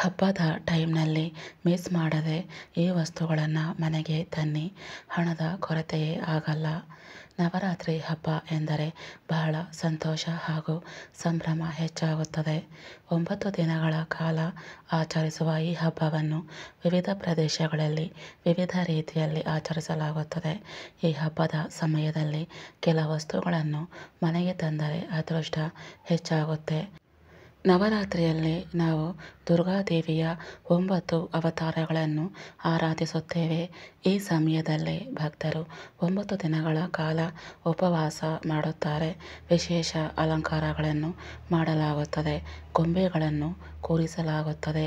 ಹಬ್ಬದ ಟೈಮ್ನಲ್ಲಿ ಮಿಸ್ ಮಾಡದೆ ಈ ವಸ್ತುಗಳನ್ನು ಮನೆಗೆ ತನ್ನಿ ಹಣದ ಕೊರತೆಯೇ ಆಗಲ್ಲ ನವರಾತ್ರಿ ಹಬ್ಬ ಎಂದರೆ ಬಹಳ ಸಂತೋಷ ಹಾಗೂ ಸಂಭ್ರಮ ಹೆಚ್ಚಾಗುತ್ತದೆ ಒಂಬತ್ತು ದಿನಗಳ ಕಾಲ ಆಚರಿಸುವ ಈ ಹಬ್ಬವನ್ನು ವಿವಿಧ ಪ್ರದೇಶಗಳಲ್ಲಿ ವಿವಿಧ ರೀತಿಯಲ್ಲಿ ಆಚರಿಸಲಾಗುತ್ತದೆ ಈ ಹಬ್ಬದ ಸಮಯದಲ್ಲಿ ಕೆಲ ವಸ್ತುಗಳನ್ನು ಮನೆಗೆ ತಂದರೆ ಅದೃಷ್ಟ ಹೆಚ್ಚಾಗುತ್ತೆ ನವರಾತ್ರಿಯಲ್ಲಿ ನಾವು ದುರ್ಗಾದೇವಿಯ ಒಂಬತ್ತು ಅವತಾರಗಳನ್ನು ಆರಾಧಿಸುತ್ತೇವೆ ಈ ಸಮಯದಲ್ಲಿ ಭಕ್ತರು ಒಂಬತ್ತು ದಿನಗಳ ಕಾಲ ಉಪವಾಸ ಮಾಡುತ್ತಾರೆ ವಿಶೇಷ ಅಲಂಕಾರಗಳನ್ನು ಮಾಡಲಾಗುತ್ತದೆ ಗೊಂಬೆಗಳನ್ನು ಕೂರಿಸಲಾಗುತ್ತದೆ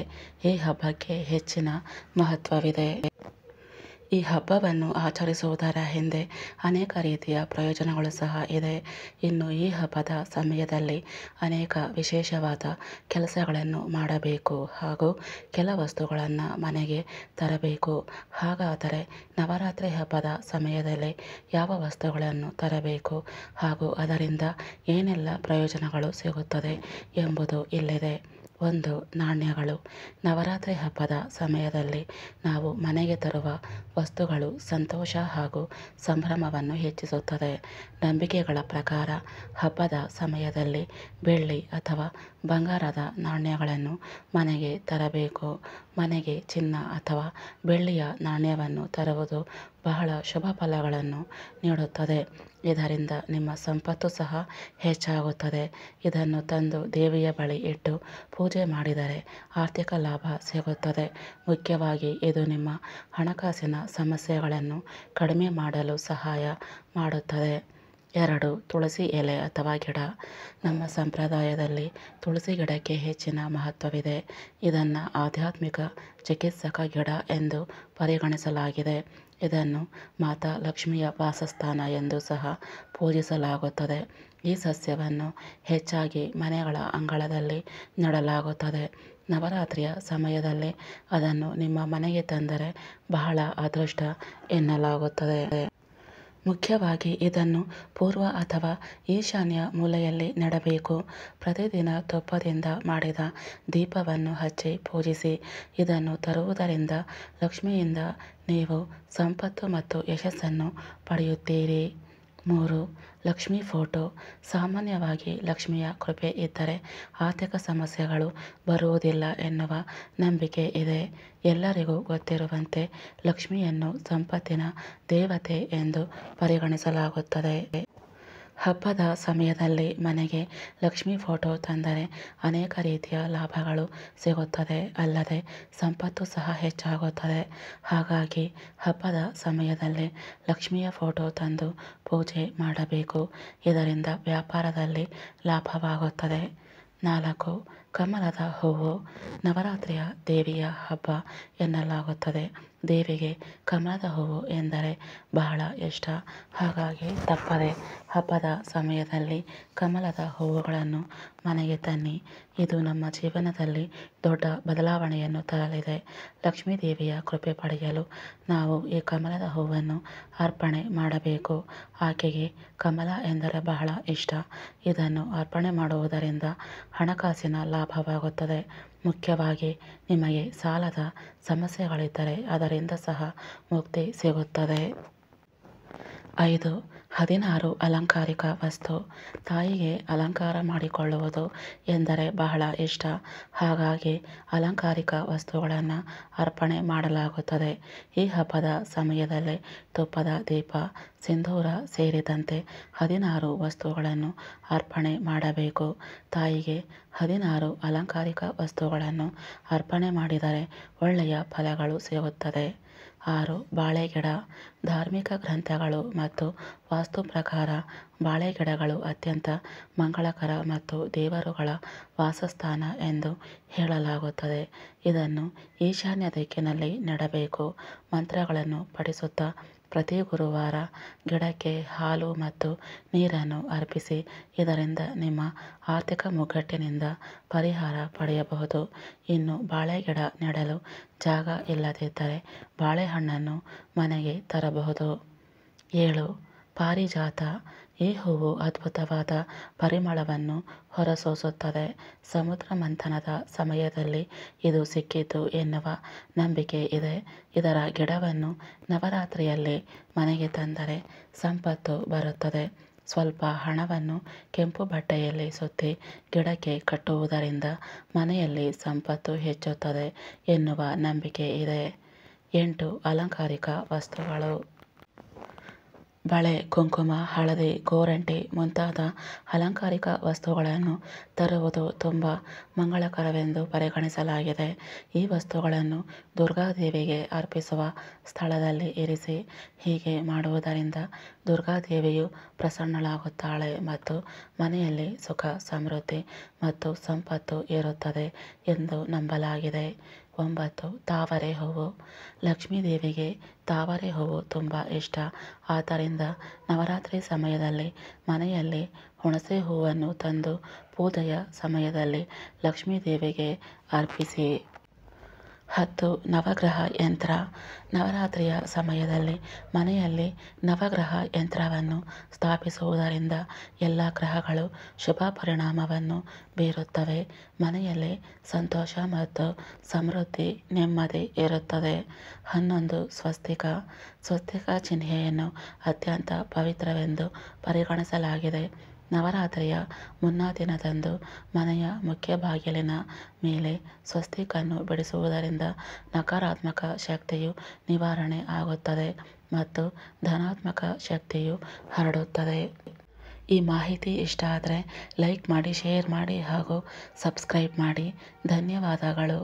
ಈ ಹಬ್ಬಕ್ಕೆ ಹೆಚ್ಚಿನ ಮಹತ್ವವಿದೆ ಈ ಹಬ್ಬವನ್ನು ಆಚರಿಸುವುದರ ಹಿಂದೆ ಅನೇಕ ರೀತಿಯ ಪ್ರಯೋಜನಗಳು ಸಹ ಇದೆ ಇನ್ನು ಈ ಹಬ್ಬದ ಸಮಯದಲ್ಲಿ ಅನೇಕ ವಿಶೇಷವಾದ ಕೆಲಸಗಳನ್ನು ಮಾಡಬೇಕು ಹಾಗೂ ಕೆಲ ವಸ್ತುಗಳನ್ನು ಮನೆಗೆ ತರಬೇಕು ಹಾಗಾದರೆ ನವರಾತ್ರಿ ಹಬ್ಬದ ಸಮಯದಲ್ಲಿ ಯಾವ ವಸ್ತುಗಳನ್ನು ತರಬೇಕು ಹಾಗೂ ಅದರಿಂದ ಏನೆಲ್ಲ ಪ್ರಯೋಜನಗಳು ಸಿಗುತ್ತದೆ ಎಂಬುದು ಇಲ್ಲಿದೆ ಒಂದು ನಾಣ್ಯಗಳು ನವರಾತ್ರಿ ಹಬ್ಬದ ಸಮಯದಲ್ಲಿ ನಾವು ಮನೆಗೆ ತರುವ ವಸ್ತುಗಳು ಸಂತೋಷ ಹಾಗೂ ಸಂಭ್ರಮವನ್ನು ಹೆಚ್ಚಿಸುತ್ತದೆ ನಂಬಿಕೆಗಳ ಪ್ರಕಾರ ಹಬ್ಬದ ಸಮಯದಲ್ಲಿ ಬೆಳ್ಳಿ ಅಥವಾ ಬಂಗಾರದ ನಾಣ್ಯಗಳನ್ನು ಮನೆಗೆ ತರಬೇಕು ಮನೆಗೆ ಚಿನ್ನ ಅಥವಾ ಬೆಳ್ಳಿಯ ನಾಣ್ಯವನ್ನು ತರುವುದು ಬಹಳ ಶುಭ ಫಲಗಳನ್ನು ನೀಡುತ್ತದೆ ಇದರಿಂದ ನಿಮ್ಮ ಸಂಪತ್ತು ಸಹ ಹೆಚ್ಚಾಗುತ್ತದೆ ಇದನ್ನು ತಂದು ದೇವಿಯ ಬಳಿ ಇಟ್ಟು ಪೂಜೆ ಮಾಡಿದರೆ ಆರ್ಥಿಕ ಲಾಭ ಸಿಗುತ್ತದೆ ಮುಖ್ಯವಾಗಿ ಇದು ನಿಮ್ಮ ಹಣಕಾಸಿನ ಸಮಸ್ಯೆಗಳನ್ನು ಕಡಿಮೆ ಮಾಡಲು ಸಹಾಯ ಮಾಡುತ್ತದೆ ಎರಡು ತುಳಸಿ ಎಲೆ ಅಥವಾ ಗಿಡ ನಮ್ಮ ಸಂಪ್ರದಾಯದಲ್ಲಿ ತುಳಸಿ ಗಿಡಕ್ಕೆ ಹೆಚ್ಚಿನ ಮಹತ್ವವಿದೆ ಇದನ್ನು ಆಧ್ಯಾತ್ಮಿಕ ಚಿಕಿತ್ಸಕ ಗಿಡ ಎಂದು ಪರಿಗಣಿಸಲಾಗಿದೆ ಇದನ್ನು ಮಾತಾ ಲಕ್ಷ್ಮಿಯ ವಾಸಸ್ಥಾನ ಎಂದು ಸಹ ಪೂಜಿಸಲಾಗುತ್ತದೆ ಈ ಸಸ್ಯವನ್ನು ಹೆಚ್ಚಾಗಿ ಮನೆಗಳ ಅಂಗಳದಲ್ಲಿ ನೆಡಲಾಗುತ್ತದೆ ನವರಾತ್ರಿಯ ಸಮಯದಲ್ಲಿ ಅದನ್ನು ನಿಮ್ಮ ಮನೆಗೆ ತಂದರೆ ಬಹಳ ಅದೃಷ್ಟ ಎನ್ನಲಾಗುತ್ತದೆ ಮುಖ್ಯವಾಗಿ ಇದನ್ನು ಪೂರ್ವ ಅಥವಾ ಈಶಾನ್ಯ ಮೂಲೆಯಲ್ಲಿ ನೆಡಬೇಕು ಪ್ರತಿದಿನ ತುಪ್ಪದಿಂದ ಮಾಡಿದ ದೀಪವನ್ನು ಹಚ್ಚಿ ಪೂಜಿಸಿ ಇದನ್ನು ತರುವುದರಿಂದ ಲಕ್ಷ್ಮಿಯಿಂದ ನೀವು ಸಂಪತ್ತು ಮತ್ತು ಯಶಸ್ಸನ್ನು ಪಡೆಯುತ್ತೀರಿ ಮೂರು ಲಕ್ಷ್ಮಿ ಫೋಟೋ ಸಾಮಾನ್ಯವಾಗಿ ಲಕ್ಷ್ಮಿಯ ಕೃಪೆ ಇದ್ದರೆ ಆರ್ಥಿಕ ಸಮಸ್ಯೆಗಳು ಬರುವುದಿಲ್ಲ ಎನ್ನುವ ನಂಬಿಕೆ ಇದೆ ಎಲ್ಲರಿಗೂ ಗೊತ್ತಿರುವಂತೆ ಲಕ್ಷ್ಮಿಯನ್ನು ಸಂಪತ್ತಿನ ದೇವತೆ ಎಂದು ಪರಿಗಣಿಸಲಾಗುತ್ತದೆ ಹಬ್ಬದ ಸಮಯದಲ್ಲಿ ಮನೆಗೆ ಲಕ್ಷ್ಮಿ ಫೋಟೋ ತಂದರೆ ಅನೇಕ ರೀತಿಯ ಲಾಭಗಳು ಸಿಗುತ್ತದೆ ಅಲ್ಲದೆ ಸಂಪತ್ತು ಸಹ ಹೆಚ್ಚಾಗುತ್ತದೆ ಹಾಗಾಗಿ ಹಬ್ಬದ ಸಮಯದಲ್ಲಿ ಲಕ್ಷ್ಮಿಯ ಫೋಟೋ ತಂದು ಪೂಜೆ ಮಾಡಬೇಕು ಇದರಿಂದ ವ್ಯಾಪಾರದಲ್ಲಿ ಲಾಭವಾಗುತ್ತದೆ ನಾಲ್ಕು ಕಮಲದ ಹೂವು ನವರಾತ್ರಿಯ ದೇವಿಯ ಹಬ್ಬ ಎನ್ನಲಾಗುತ್ತದೆ ದೇವಿಗೆ ಕಮಲದ ಹೂವು ಎಂದರೆ ಬಹಳ ಇಷ್ಟ ಹಾಗಾಗಿ ತಪ್ಪದೆ ಹಬ್ಬದ ಸಮಯದಲ್ಲಿ ಕಮಲದ ಹೂವುಗಳನ್ನು ಮನೆಗೆ ತನ್ನಿ ಇದು ನಮ್ಮ ಜೀವನದಲ್ಲಿ ದೊಡ್ಡ ಬದಲಾವಣೆಯನ್ನು ತರಲಿದೆ ಲಕ್ಷ್ಮೀ ದೇವಿಯ ಕೃಪೆ ಪಡೆಯಲು ನಾವು ಈ ಕಮಲದ ಹೂವನ್ನು ಅರ್ಪಣೆ ಮಾಡಬೇಕು ಆಕೆಗೆ ಕಮಲ ಎಂದರೆ ಬಹಳ ಇಷ್ಟ ಇದನ್ನು ಅರ್ಪಣೆ ಮಾಡುವುದರಿಂದ ಹಣಕಾಸಿನ ಲಾಭ ಲಾಭವಾಗುತ್ತದೆ ಮುಖ್ಯವಾಗಿ ನಿಮಗೆ ಸಾಲದ ಸಮಸ್ಯೆಗಳಿದ್ದರೆ ಅದರಿಂದ ಸಹ ಮುಕ್ತಿ ಸಿಗುತ್ತದೆ ಐದು ಹದಿನಾರು ಅಲಂಕಾರಿಕ ವಸ್ತು ತಾಯಿಗೆ ಅಲಂಕಾರ ಮಾಡಿಕೊಳ್ಳುವುದು ಎಂದರೆ ಬಹಳ ಇಷ್ಟ ಹಾಗಾಗಿ ಅಲಂಕಾರಿಕ ವಸ್ತುಗಳನ್ನು ಅರ್ಪಣೆ ಮಾಡಲಾಗುತ್ತದೆ ಈ ಹಬ್ಬದ ಸಮಯದಲ್ಲಿ ತುಪ್ಪದ ದೀಪ ಸಿಂಧೂರ ಸೇರಿದಂತೆ ಹದಿನಾರು ವಸ್ತುಗಳನ್ನು ಅರ್ಪಣೆ ಮಾಡಬೇಕು ತಾಯಿಗೆ ಹದಿನಾರು ಅಲಂಕಾರಿಕ ವಸ್ತುಗಳನ್ನು ಅರ್ಪಣೆ ಮಾಡಿದರೆ ಒಳ್ಳೆಯ ಫಲಗಳು ಸಿಗುತ್ತದೆ ಆರು ಬಾಳೆಗಿಡ ಧಾರ್ಮಿಕ ಗ್ರಂಥಗಳು ಮತ್ತು ವಾಸ್ತು ಪ್ರಕಾರ ಬಾಳೆಗಿಡಗಳು ಅತ್ಯಂತ ಮಂಗಳಕರ ಮತ್ತು ದೇವರುಗಳ ವಾಸಸ್ಥಾನ ಎಂದು ಹೇಳಲಾಗುತ್ತದೆ ಇದನ್ನು ಈಶಾನ್ಯ ದಿಕ್ಕಿನಲ್ಲಿ ನೆಡಬೇಕು ಮಂತ್ರಗಳನ್ನು ಪಠಿಸುತ್ತಾ ಪ್ರತಿ ಗುರುವಾರ ಗಿಡಕ್ಕೆ ಹಾಲು ಮತ್ತು ನೀರನ್ನು ಅರ್ಪಿಸಿ ಇದರಿಂದ ನಿಮ್ಮ ಆರ್ಥಿಕ ಮುಗ್ಗಟ್ಟಿನಿಂದ ಪರಿಹಾರ ಪಡೆಯಬಹುದು ಇನ್ನು ಬಾಳೆ ಗಿಡ ನೆಡಲು ಜಾಗ ಇಲ್ಲದಿದ್ದರೆ ಬಾಳೆಹಣ್ಣನ್ನು ಮನೆಗೆ ತರಬಹುದು ಏಳು ಪಾರಿಜಾತ ಈ ಹೂವು ಅದ್ಭುತವಾದ ಪರಿಮಳವನ್ನು ಹೊರಸೂಸುತ್ತದೆ ಸಮುದ್ರ ಮಂಥನದ ಸಮಯದಲ್ಲಿ ಇದು ಸಿಕ್ಕಿತು ಎನ್ನುವ ನಂಬಿಕೆ ಇದೆ ಇದರ ಗಿಡವನ್ನು ನವರಾತ್ರಿಯಲ್ಲಿ ಮನೆಗೆ ತಂದರೆ ಸಂಪತ್ತು ಬರುತ್ತದೆ ಸ್ವಲ್ಪ ಹಣವನ್ನು ಕೆಂಪು ಬಟ್ಟೆಯಲ್ಲಿ ಸುತ್ತಿ ಗಿಡಕ್ಕೆ ಕಟ್ಟುವುದರಿಂದ ಮನೆಯಲ್ಲಿ ಸಂಪತ್ತು ಹೆಚ್ಚುತ್ತದೆ ಎನ್ನುವ ನಂಬಿಕೆ ಇದೆ ಎಂಟು ಅಲಂಕಾರಿಕ ವಸ್ತುಗಳು ಬಳೆ ಕುಂಕುಮ ಹಳದಿ ಗೋರಂಟಿ ಮುಂತಾದ ಅಲಂಕಾರಿಕ ವಸ್ತುಗಳನ್ನು ತರುವುದು ತುಂಬ ಮಂಗಳಕರವೆಂದು ಪರಿಗಣಿಸಲಾಗಿದೆ ಈ ವಸ್ತುಗಳನ್ನು ದುರ್ಗಾದೇವಿಗೆ ಅರ್ಪಿಸುವ ಸ್ಥಳದಲ್ಲಿ ಇರಿಸಿ ಹೀಗೆ ಮಾಡುವುದರಿಂದ ದುರ್ಗಾದೇವಿಯು ಪ್ರಸನ್ನಳಾಗುತ್ತಾಳೆ ಮತ್ತು ಮನೆಯಲ್ಲಿ ಸುಖ ಸಮೃದ್ಧಿ ಮತ್ತು ಸಂಪತ್ತು ಇರುತ್ತದೆ ಎಂದು ನಂಬಲಾಗಿದೆ ಒಂಬತ್ತು ತಾವರೆ ಹೂವು ಲಕ್ಷ್ಮೀದೇವಿಗೆ ದೇವಿಗೆ ತಾವರೆ ಹೂವು ತುಂಬ ಇಷ್ಟ ಆದ್ದರಿಂದ ನವರಾತ್ರಿ ಸಮಯದಲ್ಲಿ ಮನೆಯಲ್ಲಿ ಹುಣಸೆ ಹೂವನ್ನು ತಂದು ಪೂಜೆಯ ಸಮಯದಲ್ಲಿ ಲಕ್ಷ್ಮೀ ದೇವಿಗೆ ಅರ್ಪಿಸಿ ಹತ್ತು ನವಗ್ರಹ ಯಂತ್ರ ನವರಾತ್ರಿಯ ಸಮಯದಲ್ಲಿ ಮನೆಯಲ್ಲಿ ನವಗ್ರಹ ಯಂತ್ರವನ್ನು ಸ್ಥಾಪಿಸುವುದರಿಂದ ಎಲ್ಲ ಗ್ರಹಗಳು ಶುಭ ಪರಿಣಾಮವನ್ನು ಬೀರುತ್ತವೆ ಮನೆಯಲ್ಲಿ ಸಂತೋಷ ಮತ್ತು ಸಮೃದ್ಧಿ ನೆಮ್ಮದಿ ಇರುತ್ತದೆ ಹನ್ನೊಂದು ಸ್ವಸ್ತಿಕ ಸ್ವಸ್ತಿಕ ಚಿಹ್ನೆಯನ್ನು ಅತ್ಯಂತ ಪವಿತ್ರವೆಂದು ಪರಿಗಣಿಸಲಾಗಿದೆ ನವರಾತ್ರಿಯ ಮುನ್ನಾ ದಿನದಂದು ಮನೆಯ ಮುಖ್ಯ ಬಾಗಿಲಿನ ಮೇಲೆ ಸ್ವಸ್ತಿಕನ್ನು ಬಿಡಿಸುವುದರಿಂದ ನಕಾರಾತ್ಮಕ ಶಕ್ತಿಯು ನಿವಾರಣೆ ಆಗುತ್ತದೆ ಮತ್ತು ಧನಾತ್ಮಕ ಶಕ್ತಿಯು ಹರಡುತ್ತದೆ ಈ ಮಾಹಿತಿ ಇಷ್ಟ ಆದರೆ ಲೈಕ್ ಮಾಡಿ ಶೇರ್ ಮಾಡಿ ಹಾಗೂ ಸಬ್ಸ್ಕ್ರೈಬ್ ಮಾಡಿ ಧನ್ಯವಾದಗಳು